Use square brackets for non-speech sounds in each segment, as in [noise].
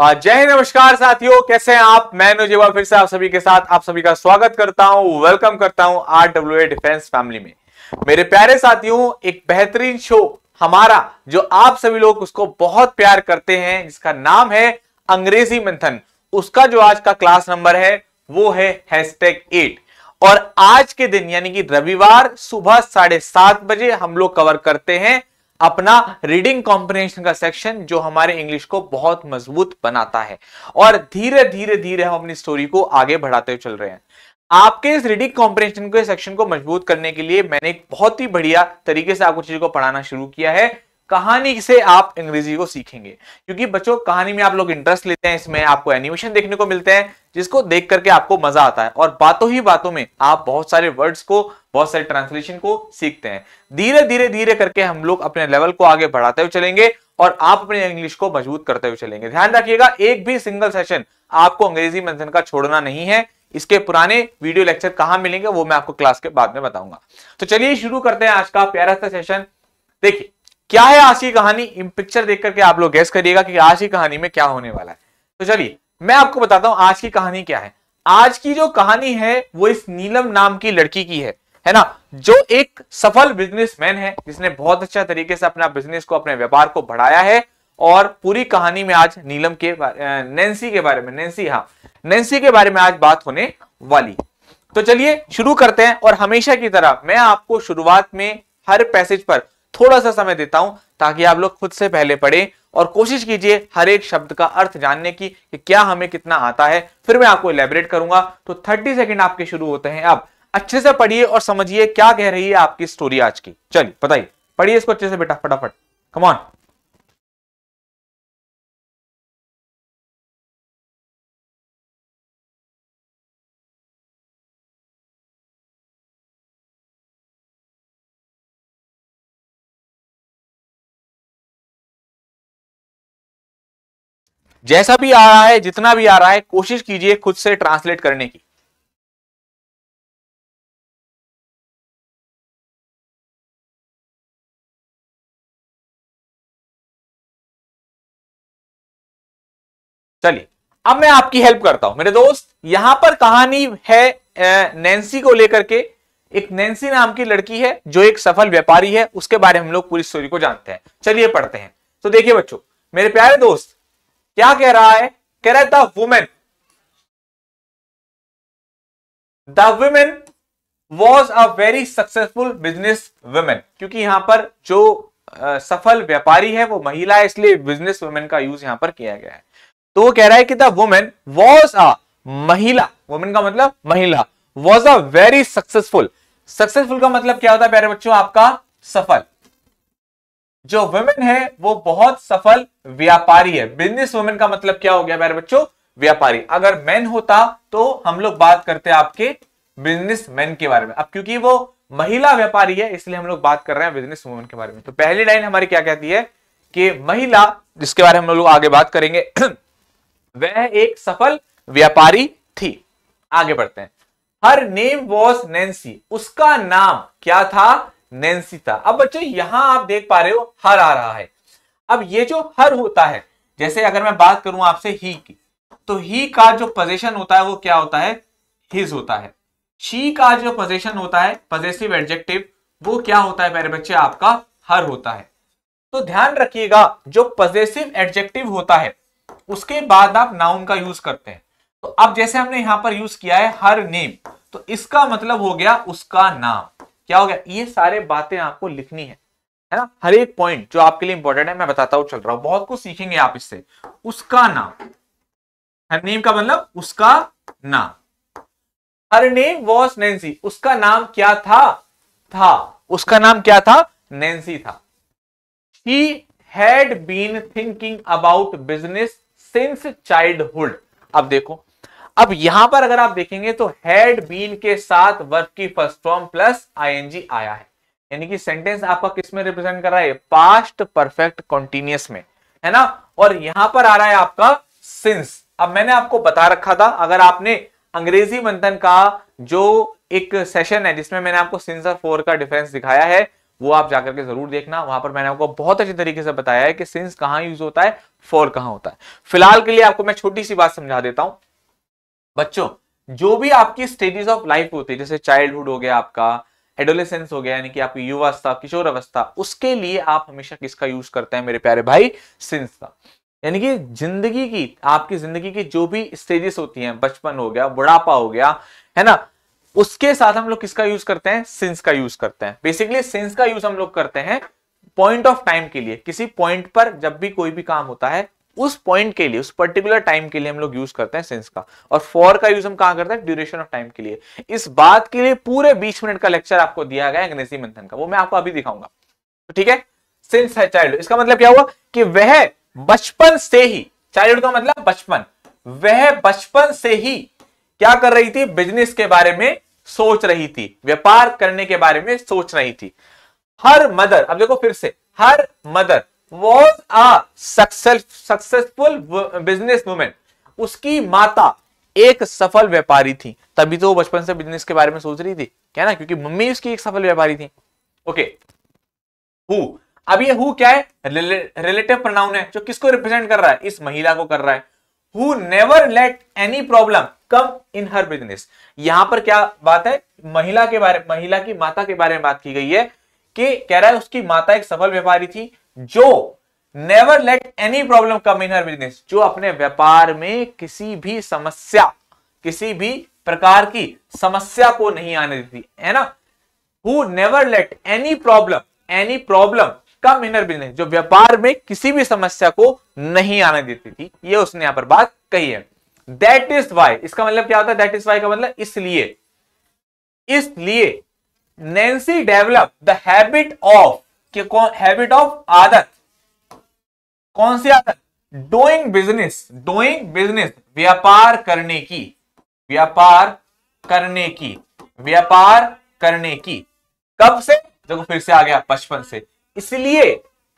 जय नमस्कार साथियों कैसे हैं आप मैं नोजेवा फिर से आप सभी के साथ आप सभी का स्वागत करता हूं वेलकम करता हूं R W A defence family में मेरे प्यारे साथियों एक बेहतरीन शो हमारा जो आप सभी लोग उसको बहुत प्यार करते हैं जिसका नाम है अंग्रेजी मंथन उसका जो आज का क्लास नंबर है वो है हैशटैग एट और आज के दिन यानी कि रविवार सुबह साढ़े सात बजे हम लोग कवर करते हैं अपना रीडिंग कॉम्प्रिहेंशन का सेक्शन जो हमारे इंग्लिश को बहुत मजबूत बनाता है और धीरे धीरे धीरे हम अपनी स्टोरी को आगे बढ़ाते चल रहे हैं आपके इस रीडिंग कॉम्प्रिहेंशन के सेक्शन को मजबूत करने के लिए मैंने एक बहुत ही बढ़िया तरीके से आपको चीज को पढ़ाना शुरू किया है कहानी से आप अंग्रेजी को सीखेंगे क्योंकि बच्चों कहानी में आप लोग इंटरेस्ट लेते हैं इसमें आपको एनिमेशन देखने को मिलते हैं जिसको देख करके आपको मजा आता है और बातों ही बातों में आप बहुत सारे वर्ड्स को बहुत सारे ट्रांसलेशन को सीखते हैं धीरे धीरे धीरे करके हम लोग अपने लेवल को आगे बढ़ाते हुए चलेंगे और आप अपने इंग्लिश को मजबूत करते हुए चलेंगे ध्यान रखिएगा एक भी सिंगल सेशन आपको अंग्रेजी मंथन का छोड़ना नहीं है इसके पुराने वीडियो लेक्चर कहां मिलेंगे वो मैं आपको क्लास के बाद में बताऊंगा तो चलिए शुरू करते हैं आज का प्यारा सा सेशन देखिए क्या है आज की कहानी पिक्चर देख करके आप लोग गैस करिएगा कि आज की कहानी में क्या होने वाला है तो चलिए मैं आपको बताता हूं आज की कहानी क्या है आज की जो कहानी है वो इस नीलम नाम की लड़की की है है ना जो एक सफल बिजनेसमैन है जिसने बहुत अच्छा तरीके से अपना बिजनेस को अपने व्यापार को बढ़ाया है और पूरी कहानी में आज नीलम के नैन्सी के बारे में नैन्सी हाँ नैन्सी के बारे में आज बात होने वाली तो चलिए शुरू करते हैं और हमेशा की तरह मैं आपको शुरुआत में हर पैसेज पर थोड़ा सा समय देता हूं ताकि आप लोग खुद से पहले पढ़ें और कोशिश कीजिए हर एक शब्द का अर्थ जानने की कि क्या हमें कितना आता है फिर मैं आपको इलेबरेट करूंगा तो थर्टी सेकेंड आपके शुरू होते हैं अब अच्छे से पढ़िए और समझिए क्या कह रही है आपकी स्टोरी आज की चलिए बताइए पढ़िए इसको अच्छे से बेटा फटाफट कमॉन जैसा भी आ रहा है जितना भी आ रहा है कोशिश कीजिए खुद से ट्रांसलेट करने की चलिए अब मैं आपकी हेल्प करता हूं मेरे दोस्त यहां पर कहानी है नैन्सी को लेकर के एक नैन्सी नाम की लड़की है जो एक सफल व्यापारी है उसके बारे में हम लोग पूरी स्टोरी को जानते हैं चलिए पढ़ते हैं तो देखिए बच्चों मेरे प्यारे दोस्त क्या कह रहा है कह रहा है the women the women was a very successful business women क्योंकि यहां पर जो आ, सफल व्यापारी है वो महिला है इसलिए बिजनेस वुमेन का यूज यहां पर किया गया है तो वो कह रहा है कि द वुमेन वॉज अ महिला वुमेन का मतलब महिला was a very successful successful का मतलब क्या होता है प्यारे बच्चों आपका सफल जो वुमेन है वो बहुत सफल व्यापारी है बिजनेस वुमेन का मतलब क्या हो गया मेरे बच्चों व्यापारी अगर मैन होता तो हम लोग बात करते आपके बिजनेस मैन के बारे में अब क्योंकि वो महिला व्यापारी है इसलिए हम लोग बात कर रहे हैं बिजनेस वुमेन के बारे में तो पहली लाइन हमारी क्या कहती है कि महिला जिसके बारे में हम लोग आगे बात करेंगे [clears throat] वह एक सफल व्यापारी थी आगे बढ़ते हैं हर नेम वॉज नैन्सी उसका नाम क्या था था अब बच्चों यहां आप देख पा रहे हो हर आ रहा है अब ये जो हर होता है जैसे अगर मैं बात करूं आपसे ही की तो ही का जो पोजेशन होता है वो क्या होता है हिज होता है शी का जो पोजेशन होता है पजेसिव एडजेक्टिव वो क्या होता है मेरे बच्चे आपका हर होता है तो ध्यान रखिएगा जो पजेसिव एडजेक्टिव होता है उसके बाद आप नाउन का यूज करते हैं तो अब जैसे हमने यहां पर यूज किया है हर नेम तो इसका मतलब हो गया उसका नाम क्या हो गया ये सारे बातें आपको लिखनी है है ना हर एक पॉइंट जो आपके लिए इंपॉर्टेंट है मैं बताता हूं चल रहा हूं बहुत कुछ सीखेंगे आप इससे उसका नाम हर नेम का मतलब उसका नाम हर नेम वॉज नैन्सी उसका नाम क्या था था उसका नाम क्या था नेंसी था ही had been thinking about business since childhood अब देखो अब यहां पर अगर आप देखेंगे तो हैड बीन के साथ वर्क की फर्स्ट फॉर्म प्लस आई आया है यानी कि सेंटेंस आपका किस में रिप्रेजेंट कर रहा है पास्ट परफेक्ट कॉन्टिन्यूस में है ना और यहां पर आ रहा है आपका सिंस अब मैंने आपको बता रखा था अगर आपने अंग्रेजी मंथन का जो एक सेशन है जिसमें मैंने आपको सिंस और फोर का डिफरेंस दिखाया है वो आप जाकर के जरूर देखना वहां पर मैंने आपको बहुत अच्छे तरीके से बताया है कि सिंस कहाँ यूज होता है फोर कहाँ होता है फिलहाल के लिए आपको मैं छोटी सी बात समझा देता हूं बच्चों जो भी आपकी स्टेजेस ऑफ लाइफ होती है जैसे चाइल्डहुड हो गया आपका एडोलेसेंस हो गया यानी कि आपकी युवावस्था किशोर अवस्था उसके लिए आप हमेशा किसका यूज करते हैं मेरे प्यारे भाई सिंस का यानी कि जिंदगी की आपकी जिंदगी की जो भी स्टेजेस होती हैं बचपन हो गया बुढ़ापा हो गया है ना उसके साथ हम लोग किसका यूज करते हैं सिंस का यूज करते हैं बेसिकली सिंस का यूज हम लोग करते हैं पॉइंट ऑफ टाइम के लिए किसी पॉइंट पर जब भी कोई भी काम होता है उस पॉइंट के लिए उस पर्टिकुलर टाइम के लिए हम लोग यूज करते हैं सेंस का और फॉर का यूज हम कहा करते हैं ड्यूरेशन ऑफ टाइम के लिए इस बात के लिए पूरे बीस मिनट का लेक्चर आपको दिया गया अंग्रेजी मंथन का वो मैं आपको अभी दिखाऊंगा तो ठीक है सिंस है चाइल्ड इसका मतलब क्या हुआ कि वह बचपन से ही चाइल्ड का मतलब बचपन वह बचपन से ही क्या कर रही थी बिजनेस के बारे में सोच रही थी व्यापार करने के बारे में सोच रही थी हर मदर अब देखो फिर से her mother was a successful business women उसकी माता एक सफल व्यापारी थी तभी तो वो बचपन से बिजनेस के बारे में सोच रही थी क्या ना क्योंकि मम्मी उसकी एक सफल व्यापारी थी ओके okay. अब ये हु क्या है रिलेटिव प्रोनाउन है जो किसको रिप्रेजेंट कर रहा है इस महिला को कर रहा है who never let any problem come in her business यहां पर क्या बात है महिला के बारे महिला की माता के बारे में बात की गई है कि कह रहा है उसकी माता एक सफल व्यापारी थी जो never let any problem come in her business जो अपने व्यापार में किसी भी समस्या किसी भी प्रकार की समस्या को नहीं आने देती है ना who never let any problem any problem come in her business जो व्यापार में किसी भी समस्या को नहीं आने देती थी ये उसने यहां पर बात कही है दैट इज वाई इसका मतलब क्या होता है दैट इज वाई का मतलब इसलिए इसलिए Nancy develop the habit of कि कौन हैबिट ऑफ आदत कौन सी आदत डूइंग बिजनेस डूइंग बिजनेस व्यापार करने की व्यापार करने की व्यापार करने की कब से देखो फिर से आ गया बचपन से इसलिए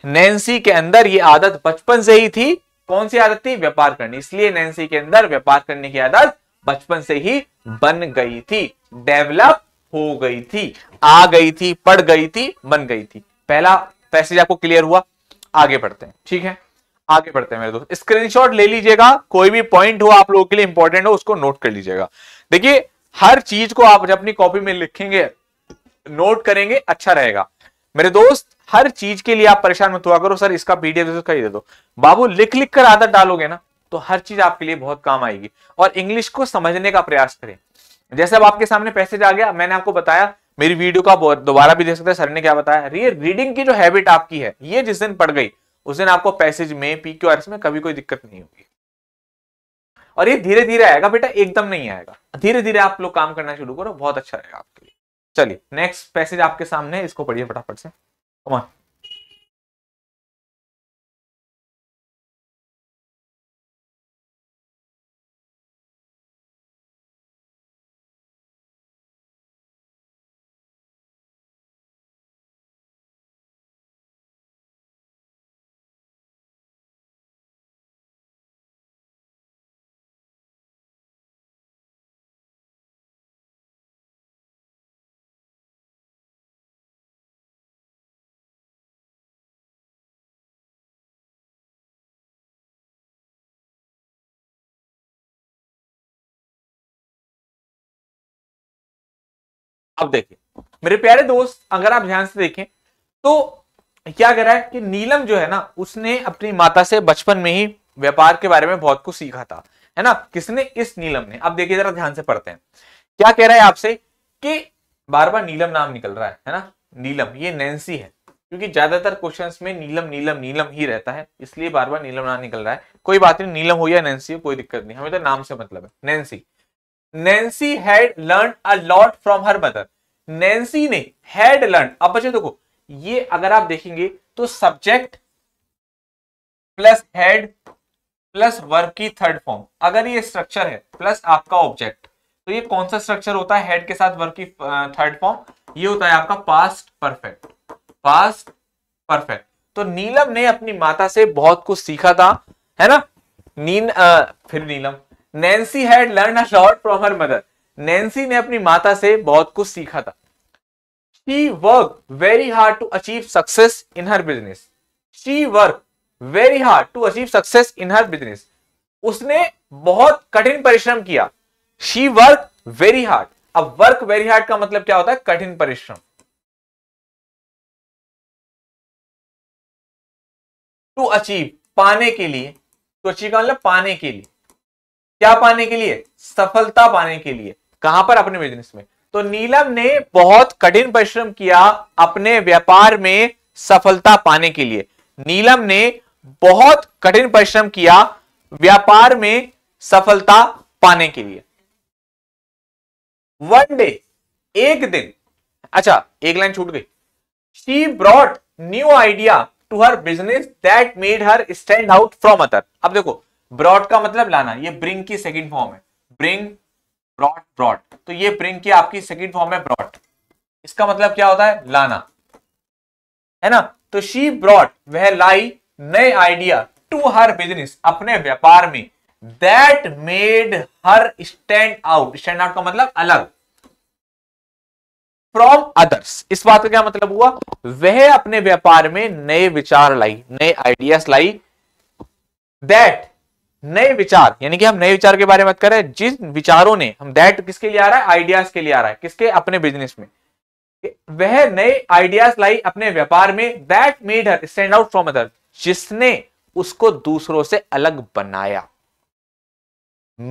नैन्सी के अंदर ये आदत बचपन से ही थी कौन सी आदत थी व्यापार करनी इसलिए नैन्सी के अंदर व्यापार करने की आदत बचपन से ही बन गई थी डेवलप हो गई थी आ गई थी पड़ गई थी बन गई थी पहला पैसेज आपको क्लियर हुआ आगे बढ़ते हैं ठीक है आगे बढ़ते हैं मेरे दोस्त स्क्रीनशॉट ले लीजिएगा कोई भी पॉइंट हो आप लोगों के लिए इंपॉर्टेंट हो उसको नोट कर लीजिएगा देखिए हर चीज को आप अपनी कॉपी में लिखेंगे नोट करेंगे अच्छा रहेगा मेरे दोस्त हर चीज के लिए आप परेशान मत हुआ करो सर इसका पीडीएफ इसका दे दो बाबू लिख लिख कर आदत डालोगे ना तो हर चीज आपके लिए बहुत काम आएगी और इंग्लिश को समझने का प्रयास करें जैसे अब आपके सामने पैसेज आ गया मैंने आपको बताया मेरी वीडियो का दोबारा भी देख सकते हैं सर ने क्या बताया ये रीडिंग की जो हैबिट आपकी है ये जिस दिन पड़ गई उस दिन आपको पैसेज में पी क्यू आर एस में कभी कोई दिक्कत नहीं होगी और ये धीरे धीरे आएगा बेटा एकदम नहीं आएगा धीरे धीरे आप लोग काम करना शुरू करो बहुत अच्छा रहेगा आपके लिए चलिए नेक्स्ट पैसेज आपके सामने इसको पढ़िए फटाफट से कमान अब देखिए मेरे प्यारे दोस्त अगर आप ध्यान से देखें तो क्या कह रहा है कि नीलम जो है ना उसने अपनी माता से बचपन में ही व्यापार के बारे में बहुत कुछ सीखा था है ना किसने इस नीलम ने अब देखिए जरा ध्यान से पढ़ते हैं क्या कह रहा है आपसे कि बार बार नीलम नाम निकल रहा है है ना नीलम ये नैन्सी है क्योंकि ज्यादातर क्वेश्चंस में नीलम नीलम नीलम ही रहता है इसलिए बार बार नीलम नाम निकल रहा है कोई बात नहीं नीलम हो या नैन्सी हो कोई दिक्कत नहीं हमें तो नाम से मतलब है Nancy Nancy had learn a lot from her mother Nancy ने हैड लर्न अब बच्चे देखो ये अगर आप देखेंगे तो subject plus had plus verb की थर्ड फॉर्म अगर ये स्ट्रक्चर है प्लस आपका ऑब्जेक्ट तो ये कौन सा स्ट्रक्चर होता है हेड के साथ वर्ब की थर्ड फॉर्म ये होता है आपका पास्ट परफेक्ट पास्ट परफेक्ट तो नीलम ने अपनी माता से बहुत कुछ सीखा था है ना नीन आ, फिर नीलम Nancy had learn a lot from her mother Nancy ने अपनी माता से बहुत कुछ सीखा था she work very hard to achieve success in her business she work very hard to achieve success in her business उसने बहुत कठिन परिश्रम किया शी वर्क वेरी हार्ड अब वर्क वेरी हार्ड का मतलब क्या होता है कठिन परिश्रम टू अचीव पाने के लिए तो अचीव का मतलब पाने के लिए क्या पाने के लिए सफलता पाने के लिए कहां पर अपने बिजनेस में तो नीलम ने बहुत कठिन परिश्रम किया अपने व्यापार में सफलता पाने के लिए नीलम ने बहुत कठिन परिश्रम किया व्यापार में सफलता पाने के लिए वन डे एक दिन अच्छा एक लाइन छूट गई she brought new idea to her business that made her stand out from other अब देखो ब्रॉड का मतलब लाना ये ब्रिंग की सेकेंड फॉर्म है ब्रिंग ब्रॉड ब्रॉड तो ये ब्रिंग की आपकी सेकेंड फॉर्म है ब्रॉड इसका मतलब क्या होता है लाना है ना तो शी ब्रॉड वह लाई नए आइडिया टू हर बिजनेस अपने व्यापार में that made her stand out stand out का मतलब अलग फ्रॉम अदर्स इस बात का क्या मतलब हुआ वह अपने व्यापार में नए विचार लाई नए आइडियाज लाई दैट नए विचार यानी कि हम नए विचार के बारे में बात कर रहे हैं जिस विचारों ने हम दैट किसके लिए आ रहा है आइडियाज के लिए आ रहा है किसके अपने बिजनेस में वह नए आइडियाज लाई अपने व्यापार में that made her stand out from other जिसने उसको दूसरों से अलग बनाया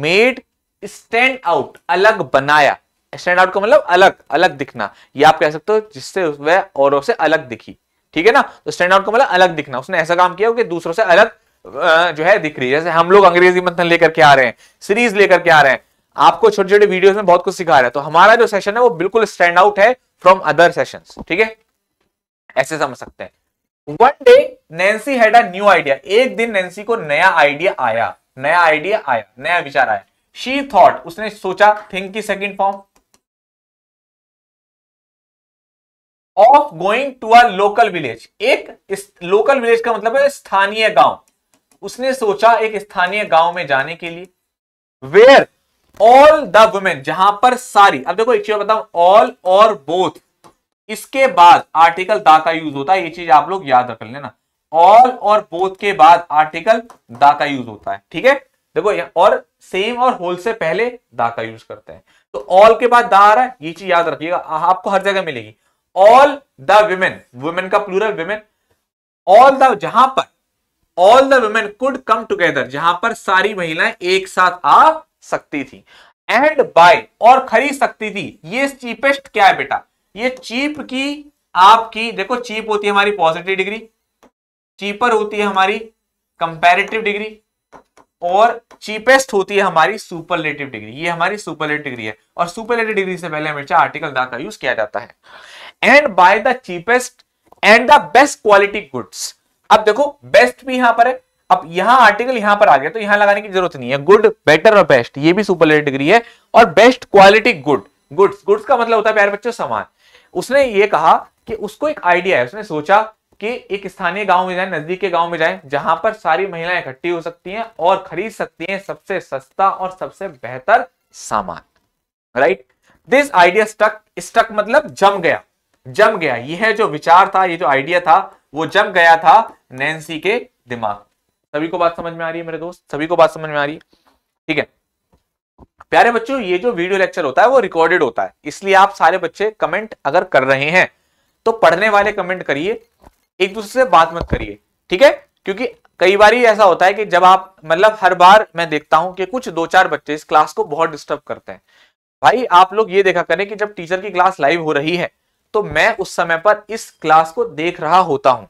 मेड स्टैंड आउट अलग बनाया स्टैंड आउट का मतलब अलग अलग दिखना ये आप कह सकते हो जिससे वह औरों से अलग दिखी ठीक है ना तो स्टैंड आउट का मतलब अलग दिखना उसने ऐसा काम किया कि दूसरों से अलग जो है दिख रही है जैसे हम लोग अंग्रेजी मंथन लेकर के आ रहे हैं सीरीज लेकर के आ रहे हैं आपको छोटे छोटे वीडियोस में बहुत कुछ सिखा रहे हैं तो हमारा जो सेशन है वो बिल्कुल स्टैंड आउट है फ्रॉम अदर सेशन ठीक है ऐसे समझ सकते हैं one day Nancy had a new idea एक दिन नैन्सी को नया आइडिया आया नया आइडिया आया नया विचार आया शी थॉट उसने सोचा थिंक की second form of going to a local village एक लोकल विलेज का मतलब है स्थानीय गांव उसने सोचा एक स्थानीय गांव में जाने के लिए वेयर ऑल द वुमेन जहां पर सारी अब देखो एक चीज बताऊ ऑल और बोथ इसके बाद आर्टिकल दा का यूज होता है ये चीज आप लोग याद रख लेना ऑल और बोथ के बाद आर्टिकल दा का यूज होता है ठीक है देखो और सेम और होल से पहले दा का यूज करते हैं तो ऑल के बाद दा आ रहा है ये चीज याद रखिएगा आपको हर जगह मिलेगी ऑल द वुमेन वुमेन का प्लूरल वुमेन ऑल द जहां पर all the women could come together जहां पर सारी महिलाएं एक साथ आ सकती थी एंड बाय और खरीद सकती थी ये चीपेस्ट क्या है बेटा ये चीप की आपकी देखो चीप होती है हमारी पॉजिटिव डिग्री चीपर होती है हमारी कंपेरेटिव डिग्री और चीपेस्ट होती है हमारी सुपरलेटिव डिग्री ये हमारी सुपरलेटिव डिग्री है और सुपरलेटिव डिग्री से पहले हमेशा आर्टिकल दा का यूज किया जाता है and buy the cheapest and the best quality goods अब देखो बेस्ट भी यहां पर है अब यहां आर्टिकल यहां पर आ गया तो यहां लगाने की जरूरत नहीं है गुड बेटर और बेस्ट ये भी सुपरलेटिव डिग्री है और best quality good goods goods का मतलब होता है प्यार बच्चों सामान उसने ये कहा कि उसको एक आइडिया है उसने सोचा कि एक स्थानीय गांव में जाए नजदीक के गांव में जाए जहां पर सारी महिलाएं इकट्ठी हो सकती हैं और खरीद सकती हैं सबसे सस्ता और सबसे बेहतर सामान right this idea stuck stuck मतलब जम गया जम गया यह जो विचार था ये जो आइडिया था वो जम गया था नैन्सी के दिमाग सभी को बात समझ में आ रही है मेरे दोस्त सभी को बात समझ में आ रही है ठीक है प्यारे बच्चों ये जो वीडियो लेक्चर होता है वो रिकॉर्डेड होता है इसलिए आप सारे बच्चे कमेंट अगर कर रहे हैं तो पढ़ने वाले कमेंट करिए एक दूसरे से बात मत करिए ठीक है क्योंकि कई बार ऐसा होता है कि जब आप मतलब हर बार मैं देखता हूं कि कुछ दो चार बच्चे इस क्लास को बहुत डिस्टर्ब करते हैं भाई आप लोग ये देखा करें कि जब टीचर की क्लास लाइव हो रही है तो मैं उस समय पर इस क्लास को देख रहा होता हूं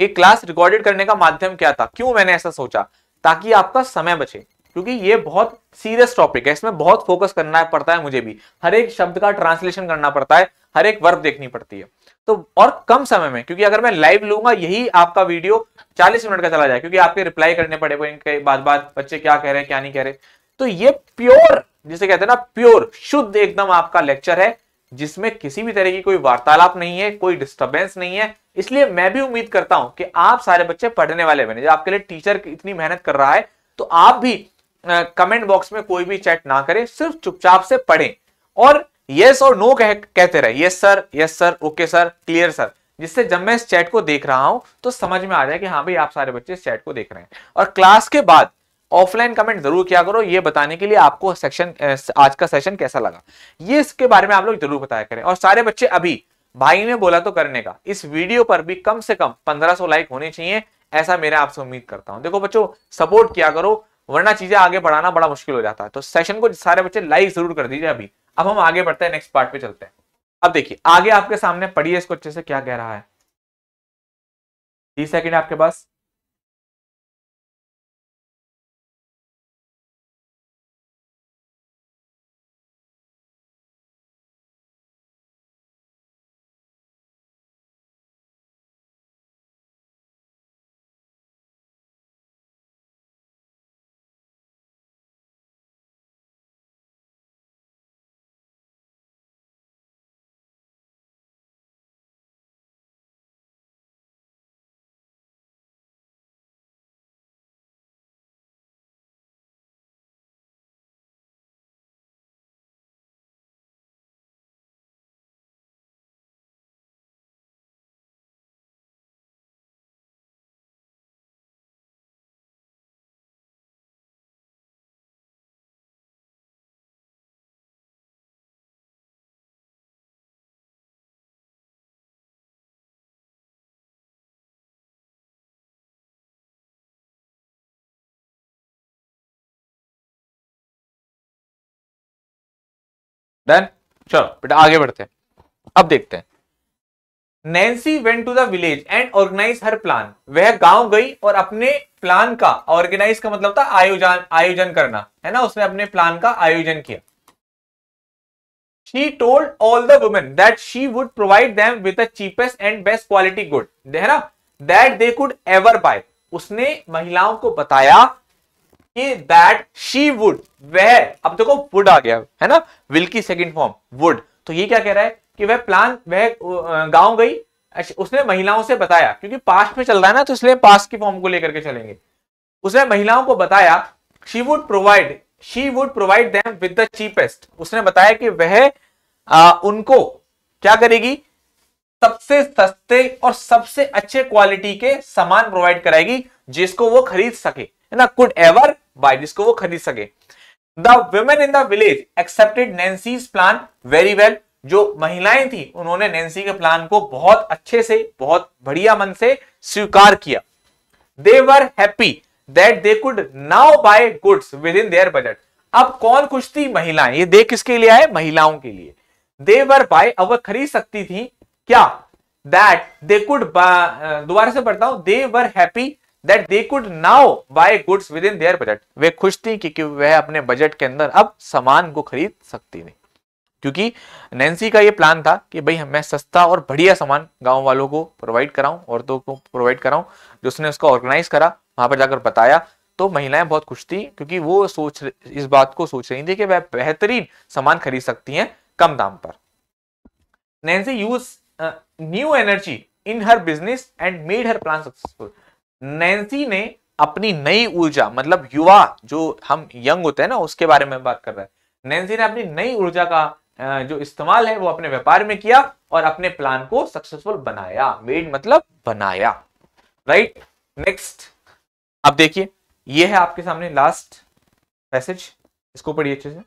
ये क्लास रिकॉर्डेड करने का माध्यम क्या था क्यों मैंने ऐसा सोचा ताकि आपका समय बचे क्योंकि ये बहुत सीरियस टॉपिक है इसमें बहुत फोकस करना पड़ता है मुझे भी हर एक शब्द का ट्रांसलेशन करना पड़ता है हर एक वर्ब देखनी पड़ती है तो और कम समय में क्योंकि अगर मैं लाइव लूंगा यही आपका वीडियो 40 मिनट का चला जाए क्योंकि आपके रिप्लाई करने पड़े इनके बाद बाद बच्चे क्या कह रहे हैं क्या नहीं कह रहे तो ये प्योर जिसे कहते हैं ना प्योर शुद्ध एकदम आपका लेक्चर है जिसमें किसी भी तरह की कोई वार्तालाप नहीं है कोई डिस्टर्बेंस नहीं है इसलिए मैं भी उम्मीद करता हूं कि आप सारे बच्चे पढ़ने वाले बने जब आपके लिए टीचर इतनी मेहनत कर रहा है तो आप भी कमेंट बॉक्स में कोई भी चैट ना करें सिर्फ चुपचाप से पढ़ें और यस और नो कह, कहते रहे yes sir yes sir okay sir clear sir जिससे जब मैं इस चैट को देख रहा हूं तो समझ में आ जाए कि हाँ भाई आप सारे बच्चे इस चैट को देख रहे हैं और क्लास के बाद ऑफलाइन कमेंट जरूर किया करो ये बताने के लिए आपको सेक्शन आज का सेशन कैसा लगा ये इसके बारे में आप लोग जरूर बताया करें और सारे बच्चे अभी भाई ने बोला तो करने का इस वीडियो पर भी कम से कम 1500 लाइक होने चाहिए ऐसा मेरा आपसे उम्मीद करता हूं देखो बच्चों सपोर्ट किया करो वरना चीजें आगे बढ़ाना बड़ा मुश्किल हो जाता है तो सेशन को सारे बच्चे लाइक जरूर कर दीजिए अभी अब हम आगे बढ़ते हैं नेक्स्ट पार्ट पे चलते हैं अब देखिए आगे आपके सामने पढ़िए इसको अच्छे से क्या कह रहा है तीस सेकेंड आपके पास देन चलो बेटा आगे बढ़ते हैं अब देखते हैं Nancy went to the village and organize her plan वह गांव गई और अपने प्लान का ऑर्गेनाइज का मतलब था आयोजन आयोजन करना है ना उसने अपने प्लान का आयोजन किया she told all the women that she would provide them with the cheapest and best quality good है ना that they could ever buy उसने महिलाओं को बताया कि दैट शी वुड वह अब देखो वुड आ गया है ना विल की सेकंड फॉर्म वुड तो ये क्या कह रहा है कि वह प्लान वह गांव गई उसने महिलाओं से बताया क्योंकि पास्ट में चल रहा है ना तो इसलिए पास्ट की फॉर्म को लेकर के चलेंगे उसने महिलाओं को बताया she would provide she would provide them with the cheapest उसने बताया कि वह उनको क्या करेगी सबसे सस्ते और सबसे अच्छे क्वालिटी के सामान प्रोवाइड कराएगी जिसको वो खरीद सके है ना कुड एवर बाय जिसको वो खरीद सके the women in the village accepted Nancy's plan very well जो महिलाएं थी उन्होंने नैन्सी के प्लान को बहुत अच्छे से बहुत बढ़िया मन से स्वीकार किया they were happy that they could now buy goods within their budget अब कौन खुश थी महिलाएं ये देख किसके लिए आए महिलाओं के लिए दे वर बाय अब वह खरीद सकती थी क्या दैट दे कुड दोबारा से पढ़ता हूं they were happy that they could now buy goods within their budget वे खुश थी क्योंकि वह अपने बजट के अंदर अब सामान को खरीद सकती थी क्योंकि नैन्सी का ये प्लान था कि भाई मैं सस्ता और बढ़िया सामान गांव वालों को प्रोवाइड कराऊं औरतों को प्रोवाइड कराऊं जो उसने उसको ऑर्गेनाइज करा वहां पर जाकर बताया तो महिलाएं बहुत खुश थी क्योंकि वो सोच इस बात को सोच रही थी कि वह बेहतरीन सामान खरीद सकती हैं कम दाम पर Nancy use new energy in her business and made her plan successful Nancy ने अपनी नई ऊर्जा मतलब युवा जो हम यंग होते हैं ना उसके बारे में बात कर रहे हैं नैन्सी ने अपनी नई ऊर्जा का जो इस्तेमाल है वो अपने व्यापार में किया और अपने प्लान को सक्सेसफुल बनाया मेड मतलब बनाया राइट नेक्स्ट आप देखिए ये है आपके सामने लास्ट पैसेज इसको पढ़िए अच्छे से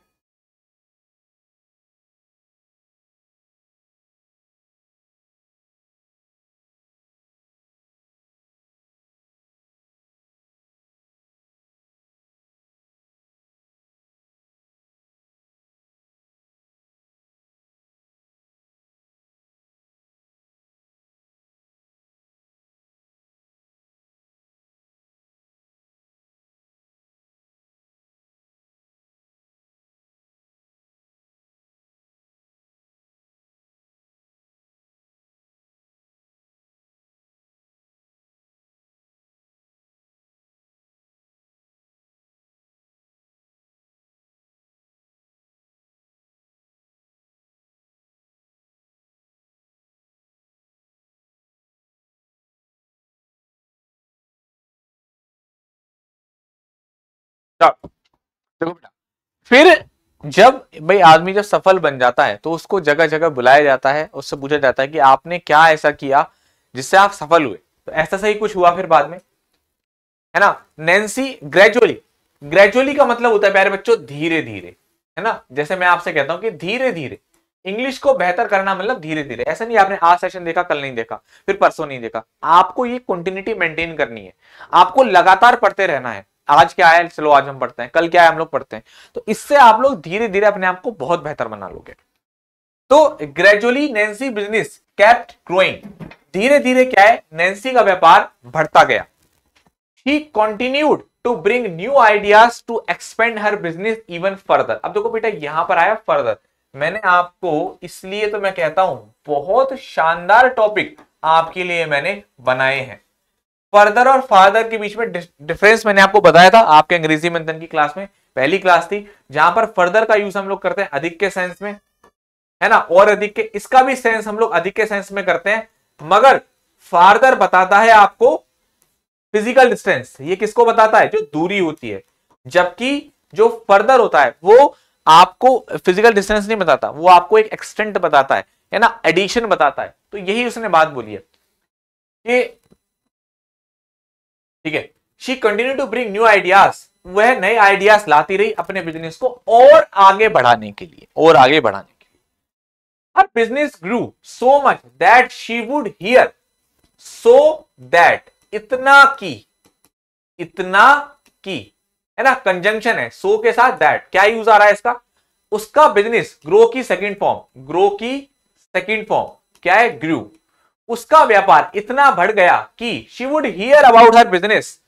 स्टॉप देखो बेटा फिर जब भाई आदमी जब सफल बन जाता है तो उसको जगह जगह बुलाया जाता है उससे पूछा जाता है कि आपने क्या ऐसा किया जिससे आप सफल हुए तो ऐसा सही कुछ हुआ फिर बाद में है ना नैन्सी ग्रेजुअली ग्रेजुअली का मतलब होता है प्यारे बच्चों धीरे धीरे है ना जैसे मैं आपसे कहता हूँ कि धीरे धीरे इंग्लिश को बेहतर करना मतलब धीरे धीरे ऐसा नहीं आपने आज सेशन देखा कल नहीं देखा फिर परसों नहीं देखा आपको ये कंटिन्यूटी मेंटेन करनी है आपको लगातार पढ़ते रहना है आज क्या है चलो आज हम पढ़ते हैं कल क्या है हम लोग पढ़ते हैं तो इससे आप लोग धीरे धीरे अपने आप को बहुत बेहतर बना लोगे तो gradually Nancy business kept growing धीरे धीरे क्या है नेंसी का व्यापार बढ़ता गया he continued to bring new ideas to expand her business even further अब देखो बेटा यहां पर आया फर्दर मैंने आपको इसलिए तो मैं कहता हूं बहुत शानदार टॉपिक आपके लिए मैंने बनाए हैं फर्दर और फादर के बीच में डिफरेंस मैंने आपको बताया था आपके अंग्रेजी मंथन की क्लास में पहली क्लास थी जहां पर फर्दर का यूज हम लोग करते हैं अधिक के सेंस में है ना और अधिक के इसका भी सेंस हम लोग अधिक के सेंस में करते हैं मगर फार्दर बताता है आपको फिजिकल डिस्टेंस ये किसको बताता है जो दूरी होती है जबकि जो फर्दर होता है वो आपको फिजिकल डिस्टेंस नहीं बताता वो आपको एक एक्सटेंट बताता है ना एडिशन बताता है तो यही उसने बात बोली है कि ठीक है she continue to bring new ideas वह नए आइडियाज लाती रही अपने बिजनेस को और आगे बढ़ाने के लिए और आगे बढ़ाने के लिए business grew so much that she would hear so that इतना की इतना की है ना कंजंक्शन है सो के साथ दैट क्या यूज आ रहा है इसका उसका बिजनेस ग्रो की सेकंड फॉर्म ग्रो की सेकंड फॉर्म क्या है ग्रू उसका व्यापार इतना बढ़ गया कि she would hear about her business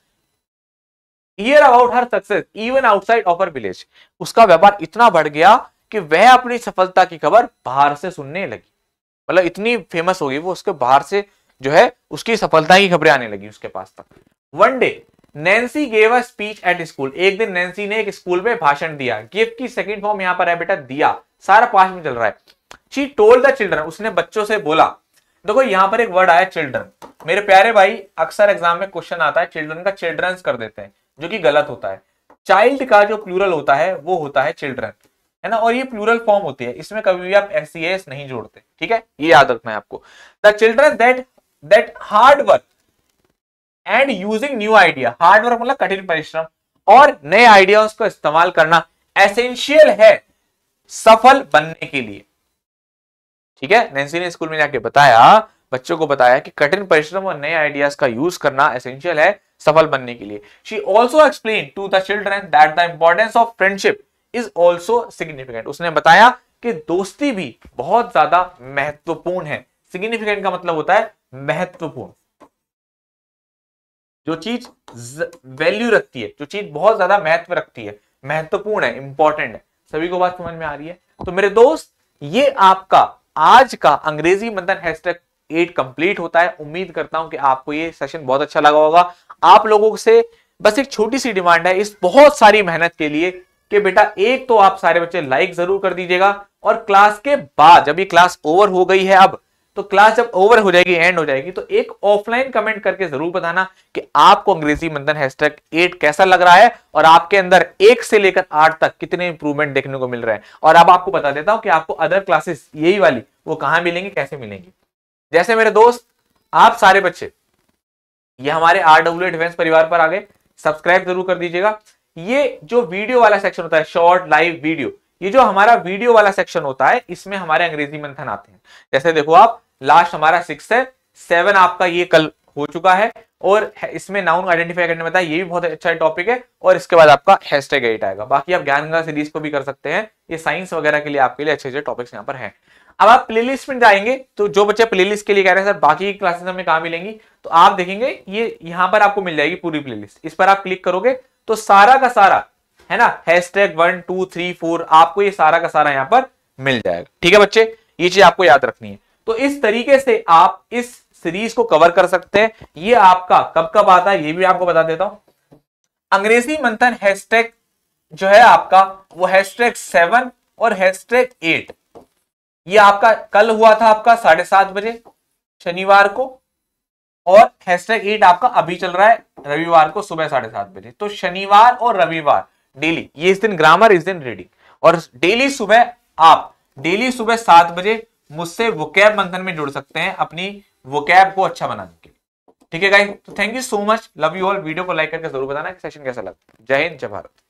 hear about her success even outside of her village उसका व्यापार इतना बढ़ गया कि वह अपनी सफलता की खबर बाहर से सुनने लगी मतलब इतनी फेमस हो गई वो उसके बाहर से जो है उसकी सफलता की खबरें आने लगी उसके पास तक one day Nancy gave a speech at school एक दिन नैन्सी ने एक स्कूल में भाषण दिया गिव की सेकंड फॉर्म यहां पर है बेटा दिया सारा पास में चल रहा है शी टोल्ड द चिल्ड्रन उसने बच्चों से बोला देखो यहाँ पर एक वर्ड आया चिल्ड्रन मेरे प्यारे भाई अक्सर एग्जाम में क्वेश्चन आता है चिल्ड्रन का चिल्ड्रंस कर देते हैं जो कि गलत होता है चाइल्ड का जो प्लूरल होता है वो होता है चिल्ड्रन है ना और ये प्लूरल फॉर्म होती है इसमें कभी भी आप एस एस नहीं जोड़ते ठीक है ये याद रखना है आपको the children that that hard work and using new idea hard work मतलब कठिन परिश्रम और नए आइडिया को इस्तेमाल करना एसेंशियल है सफल बनने के लिए ठीक है नैन्सी ने स्कूल में जाके बताया बच्चों को बताया कि कठिन परिश्रम और नए आइडियाज का यूज करना एसेंशियल है सफल बनने के लिए she also explain to the children that the importance of friendship is also significant उसने बताया कि दोस्ती भी बहुत ज्यादा महत्वपूर्ण है सिग्निफिकेंट का मतलब होता है महत्वपूर्ण जो चीज वैल्यू रखती है जो चीज बहुत ज्यादा महत्व रखती है महत्वपूर्ण है इंपॉर्टेंट है सभी को बात समझ में आ रही है तो मेरे दोस्त ये आपका आज का अंग्रेजी मंथन हैशटैग एट कंप्लीट होता है उम्मीद करता हूं कि आपको ये सेशन बहुत अच्छा लगा होगा आप लोगों से बस एक छोटी सी डिमांड है इस बहुत सारी मेहनत के लिए कि बेटा एक तो आप सारे बच्चे लाइक जरूर कर दीजिएगा और क्लास के बाद जब ये क्लास ओवर हो गई है अब तो क्लास जब ओवर हो जाएगी एंड हो जाएगी तो एक ऑफलाइन कमेंट करके जरूर बताना कि आपको अंग्रेजी मंथन हैशटैग एट कैसा लग रहा है और आपके अंदर एक से लेकर आठ तक कितने इंप्रूवमेंट देखने को मिल रहा है और अब आपको बता देता हूं कि आपको अदर क्लासेस यही वाली वो कहां मिलेंगी कैसे मिलेंगी जैसे मेरे दोस्त आप सारे बच्चे ये हमारे आर डब्ल्यू डिफेंस परिवार पर आ गए सब्सक्राइब जरूर कर दीजिएगा ये जो वीडियो वाला सेक्शन होता है शॉर्ट लाइव वीडियो ये जो हमारा वीडियो वाला सेक्शन होता है इसमें हमारे अंग्रेजी मंथन आते हैं जैसे देखो आप लास्ट हमारा सिक्स है सेवन आपका ये कल हो चुका है और इसमें नाउन आइडेंटिफाई करने बताया ये भी बहुत अच्छा टॉपिक है और इसके बाद आपका हैशटैग एट आएगा बाकी आप ज्ञान सीरीज को भी कर सकते हैं ये साइंस वगैरह के लिए आपके लिए अच्छे अच्छे टॉपिक्स यहाँ पर हैं अब आप प्लेलिस्ट में जाएंगे तो जो बच्चे प्लेलिस्ट के लिए कह रहे हैं सर बाकी क्लासेस हमें कहाँ मिलेंगी तो आप देखेंगे ये यहाँ पर आपको मिल जाएगी पूरी प्ले इस पर आप क्लिक करोगे तो सारा का सारा है ना hashtag one two three four आपको ये सारा का सारा यहाँ पर मिल जाएगा ठीक है बच्चे ये चीज आपको याद रखनी है तो इस तरीके से आप इस सीरीज को कवर कर सकते हैं ये आपका कब कब आता है ये भी आपको बता देता हूं अंग्रेजी मंथन हैशटैग जो है आपका वो हैशटैग सेवन और हैशटैग एट ये आपका कल हुआ था आपका साढ़े सात बजे शनिवार को और हैशटैग एट आपका अभी चल रहा है रविवार को सुबह साढ़े सात बजे तो शनिवार और रविवार डेली ये इस दिन ग्रामर इस दिन रीडिंग और डेली सुबह आप डेली सुबह सात बजे मुझसे वोकैब मंथन में जुड़ सकते हैं अपनी वोकैब को अच्छा बनाने के लिए ठीक है गाई तो thank you so much love you all video को लाइक करके जरूर बताना सेशन कैसा लगता है जय हिंद जय भारत